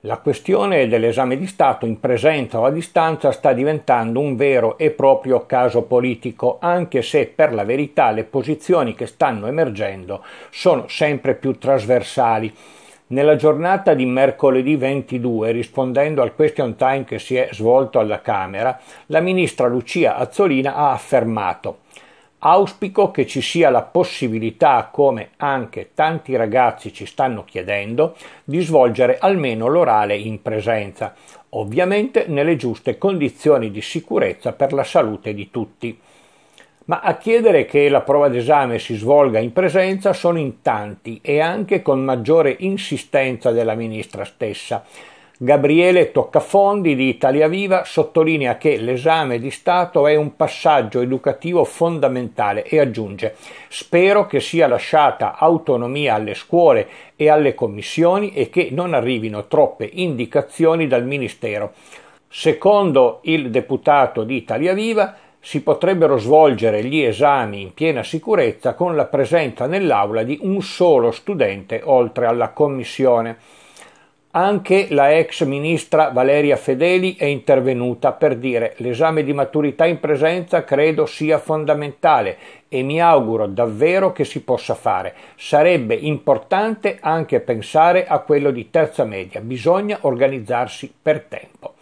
La questione dell'esame di Stato in presenza o a distanza sta diventando un vero e proprio caso politico, anche se per la verità le posizioni che stanno emergendo sono sempre più trasversali. Nella giornata di mercoledì 22, rispondendo al question time che si è svolto alla Camera, la ministra Lucia Azzolina ha affermato Auspico che ci sia la possibilità, come anche tanti ragazzi ci stanno chiedendo, di svolgere almeno l'orale in presenza, ovviamente nelle giuste condizioni di sicurezza per la salute di tutti. Ma a chiedere che la prova d'esame si svolga in presenza sono in tanti e anche con maggiore insistenza della ministra stessa, Gabriele Toccafondi di Italia Viva sottolinea che l'esame di Stato è un passaggio educativo fondamentale e aggiunge spero che sia lasciata autonomia alle scuole e alle commissioni e che non arrivino troppe indicazioni dal Ministero. Secondo il deputato di Italia Viva, si potrebbero svolgere gli esami in piena sicurezza con la presenza nell'aula di un solo studente oltre alla commissione. Anche la ex ministra Valeria Fedeli è intervenuta per dire l'esame di maturità in presenza credo sia fondamentale e mi auguro davvero che si possa fare. Sarebbe importante anche pensare a quello di terza media, bisogna organizzarsi per tempo.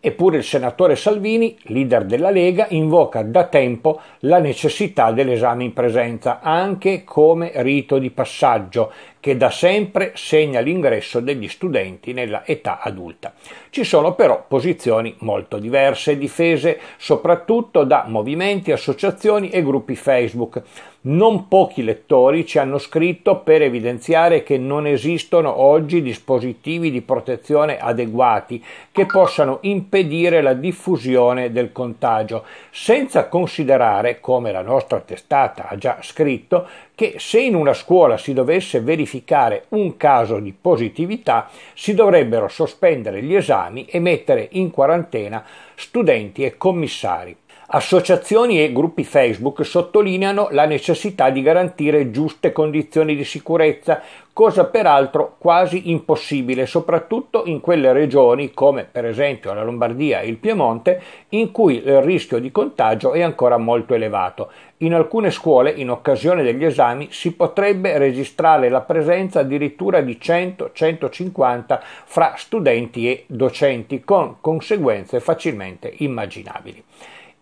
Eppure il senatore Salvini, leader della Lega, invoca da tempo la necessità dell'esame in presenza anche come rito di passaggio che da sempre segna l'ingresso degli studenti nella età adulta. Ci sono però posizioni molto diverse, difese soprattutto da movimenti, associazioni e gruppi Facebook. Non pochi lettori ci hanno scritto per evidenziare che non esistono oggi dispositivi di protezione adeguati che possano impedire la diffusione del contagio, senza considerare, come la nostra testata ha già scritto, che se in una scuola si dovesse verificare verificare un caso di positività si dovrebbero sospendere gli esami e mettere in quarantena studenti e commissari. Associazioni e gruppi Facebook sottolineano la necessità di garantire giuste condizioni di sicurezza, cosa peraltro quasi impossibile, soprattutto in quelle regioni come per esempio la Lombardia e il Piemonte, in cui il rischio di contagio è ancora molto elevato. In alcune scuole, in occasione degli esami, si potrebbe registrare la presenza addirittura di 100-150 fra studenti e docenti, con conseguenze facilmente immaginabili.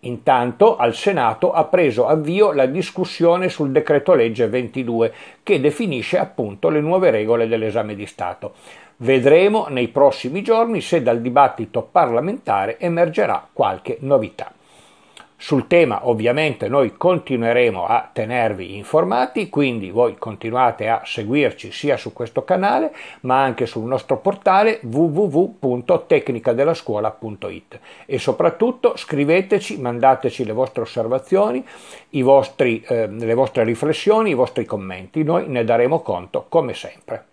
Intanto al Senato ha preso avvio la discussione sul decreto legge 22 che definisce appunto le nuove regole dell'esame di Stato. Vedremo nei prossimi giorni se dal dibattito parlamentare emergerà qualche novità. Sul tema ovviamente noi continueremo a tenervi informati, quindi voi continuate a seguirci sia su questo canale ma anche sul nostro portale www.tecnicadellascuola.it e soprattutto scriveteci, mandateci le vostre osservazioni, vostri, eh, le vostre riflessioni, i vostri commenti, noi ne daremo conto come sempre.